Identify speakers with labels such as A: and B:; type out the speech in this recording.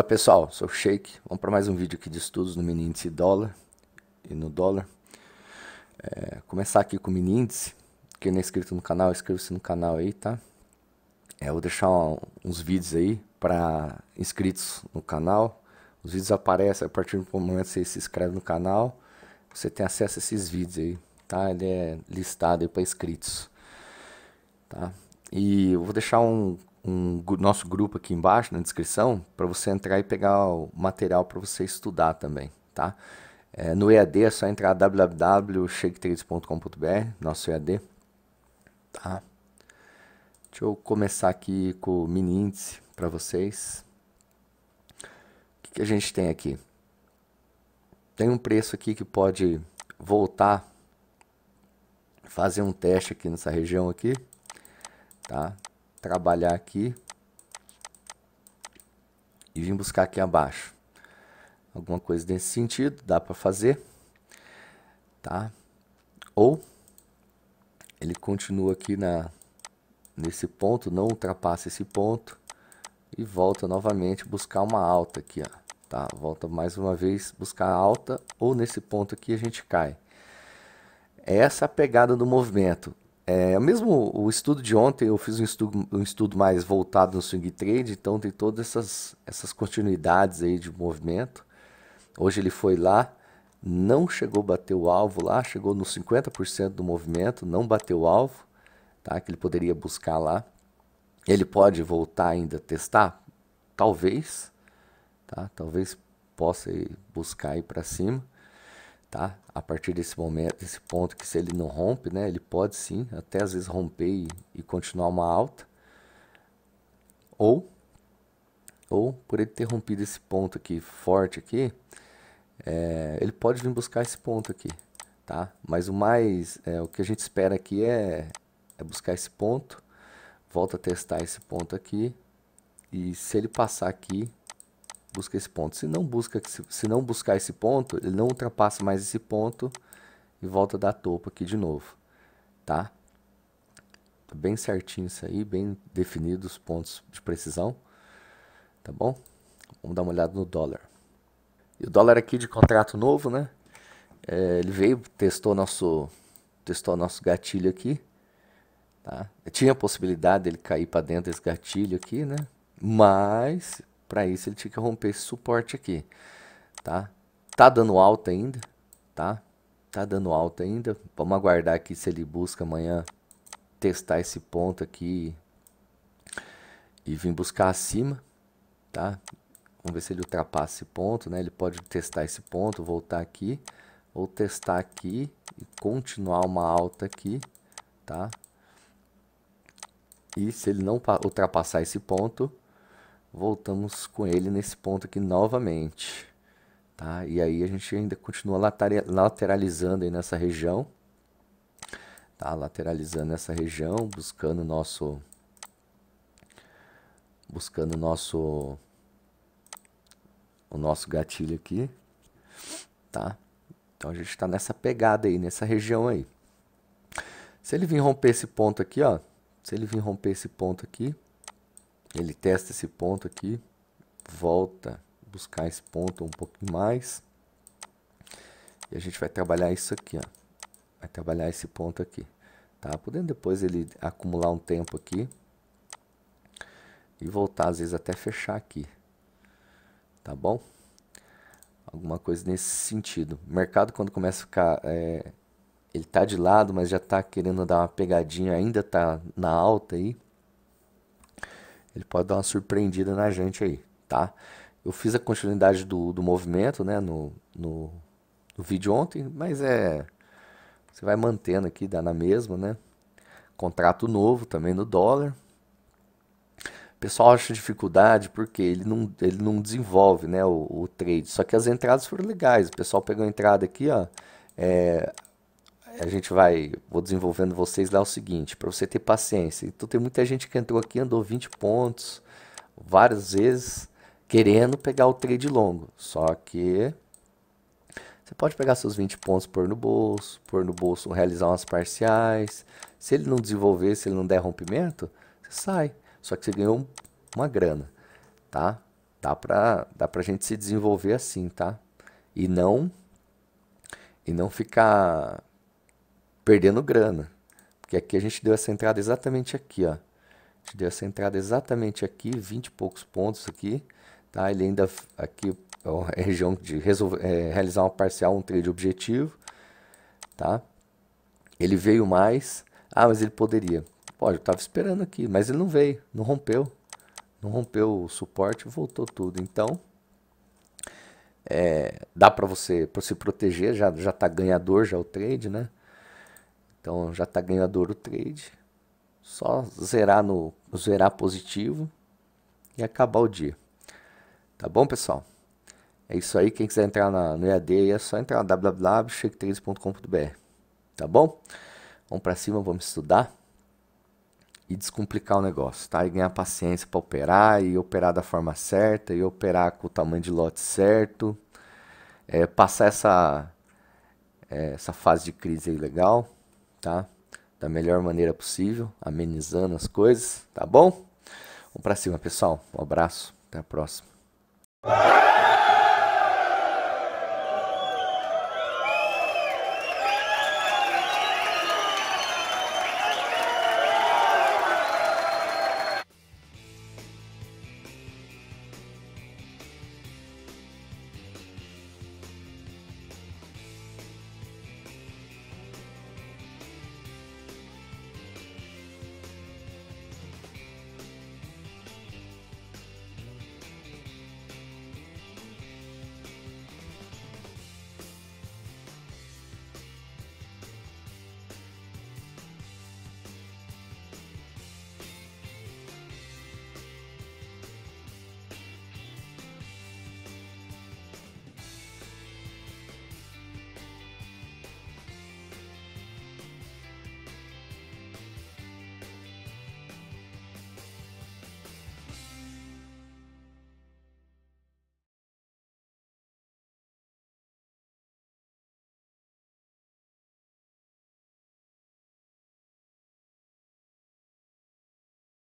A: Fala pessoal, sou o Sheik. Vamos para mais um vídeo aqui de estudos no mini índice dólar e no dólar. É, começar aqui com o mini índice. Quem não é inscrito no canal, inscreva-se no canal aí, tá? É, eu vou deixar uns vídeos aí para inscritos no canal. Os vídeos aparecem a partir do momento que você se inscreve no canal. Você tem acesso a esses vídeos aí, tá? Ele é listado aí para inscritos, tá? E eu vou deixar um um nosso grupo aqui embaixo na descrição para você entrar e pegar o material para você estudar também, tá? É, no EAD é só entrar www.shake3.com.br, nosso EAD, tá? Deixa eu começar aqui com o mini índice para vocês. O que, que a gente tem aqui? Tem um preço aqui que pode voltar, fazer um teste aqui nessa região aqui, tá? trabalhar aqui e vim buscar aqui abaixo. Alguma coisa nesse sentido, dá para fazer, tá? Ou ele continua aqui na nesse ponto, não ultrapassa esse ponto e volta novamente buscar uma alta aqui, ó, tá? Volta mais uma vez buscar alta ou nesse ponto aqui a gente cai. É essa é a pegada do movimento. É, mesmo o estudo de ontem, eu fiz um estudo, um estudo mais voltado no swing trade, então tem todas essas, essas continuidades aí de movimento. Hoje ele foi lá, não chegou a bater o alvo lá, chegou nos 50% do movimento, não bateu o alvo, tá? que ele poderia buscar lá. Ele pode voltar ainda a testar? Talvez, tá? talvez possa ir buscar aí para cima tá? A partir desse momento, desse ponto que se ele não rompe, né, ele pode sim, até às vezes romper e, e continuar uma alta. Ou ou por ele ter rompido esse ponto aqui forte aqui, é, ele pode vir buscar esse ponto aqui, tá? Mas o mais, é, o que a gente espera aqui é, é buscar esse ponto, volta a testar esse ponto aqui e se ele passar aqui, busca esse ponto. Se não, busca, se não buscar esse ponto, ele não ultrapassa mais esse ponto e volta da topo aqui de novo, tá? tá? Bem certinho isso aí, bem definido os pontos de precisão, tá bom? Vamos dar uma olhada no dólar. E o dólar aqui de contrato novo, né? É, ele veio, testou nosso, testou nosso gatilho aqui, tá? Tinha a possibilidade dele cair para dentro desse gatilho aqui, né? Mas para isso ele tinha que romper esse suporte aqui, tá? Tá dando alta ainda, tá? Tá dando alta ainda. Vamos aguardar aqui se ele busca amanhã testar esse ponto aqui e vir buscar acima, tá? Vamos ver se ele ultrapassa esse ponto, né? Ele pode testar esse ponto, voltar aqui, ou testar aqui e continuar uma alta aqui, tá? E se ele não ultrapassar esse ponto, voltamos com ele nesse ponto aqui novamente. Tá? E aí a gente ainda continua lateralizando aí nessa região. Tá? Lateralizando essa região, buscando nosso... Buscando nosso... O nosso gatilho aqui, tá? Então a gente está nessa pegada aí, nessa região aí. Se ele vir romper esse ponto aqui, ó. Se ele vir romper esse ponto aqui, ele testa esse ponto aqui, volta buscar esse ponto um pouquinho mais. E a gente vai trabalhar isso aqui, ó. Vai trabalhar esse ponto aqui, tá? Podendo depois ele acumular um tempo aqui. E voltar, às vezes, até fechar aqui. Tá bom? Alguma coisa nesse sentido. O mercado, quando começa a ficar... É, ele tá de lado, mas já tá querendo dar uma pegadinha, ainda tá na alta aí ele pode dar uma surpreendida na gente aí, tá? Eu fiz a continuidade do, do movimento, né, no, no, no vídeo ontem, mas é... Você vai mantendo aqui, dá na mesma, né? Contrato novo também no dólar. O pessoal acha dificuldade porque ele não, ele não desenvolve né, o, o trade. Só que as entradas foram legais. O pessoal pegou a entrada aqui, ó. É, a gente vai, vou desenvolvendo vocês lá é o seguinte, para você ter paciência. Então tem muita gente que entrou aqui, andou 20 pontos, várias vezes, querendo pegar o trade longo. Só que você pode pegar seus 20 pontos, pôr no bolso, pôr no bolso, realizar umas parciais. Se ele não desenvolver, se ele não der rompimento, você sai. Só que você ganhou uma grana, tá? Dá pra, dá pra gente se desenvolver assim, tá? E não, e não ficar perdendo grana. Porque aqui a gente deu essa entrada exatamente aqui, ó. A gente deu essa entrada exatamente aqui, 20 e poucos pontos aqui, tá? Ele ainda aqui ó, é região de resolver, é, realizar uma parcial, um trade objetivo, tá? Ele veio mais. Ah, mas ele poderia. Pode, eu tava esperando aqui, mas ele não veio, não rompeu. Não rompeu o suporte, voltou tudo. Então, é, dá para você pra se proteger, já, já tá ganhador já o trade, né? Então já está ganhador o trade. Só zerar no zerar positivo e acabar o dia. Tá bom, pessoal? É isso aí. Quem quiser entrar na, no EAD é só entrar na www.shake3.com.br. Tá bom? Vamos para cima, vamos estudar e descomplicar o negócio, tá? E ganhar paciência para operar e operar da forma certa e operar com o tamanho de lote certo. É, passar essa, é, essa fase de crise aí legal tá? Da melhor maneira possível, amenizando as coisas, tá bom? Vamos pra cima, pessoal. Um abraço, até a próxima.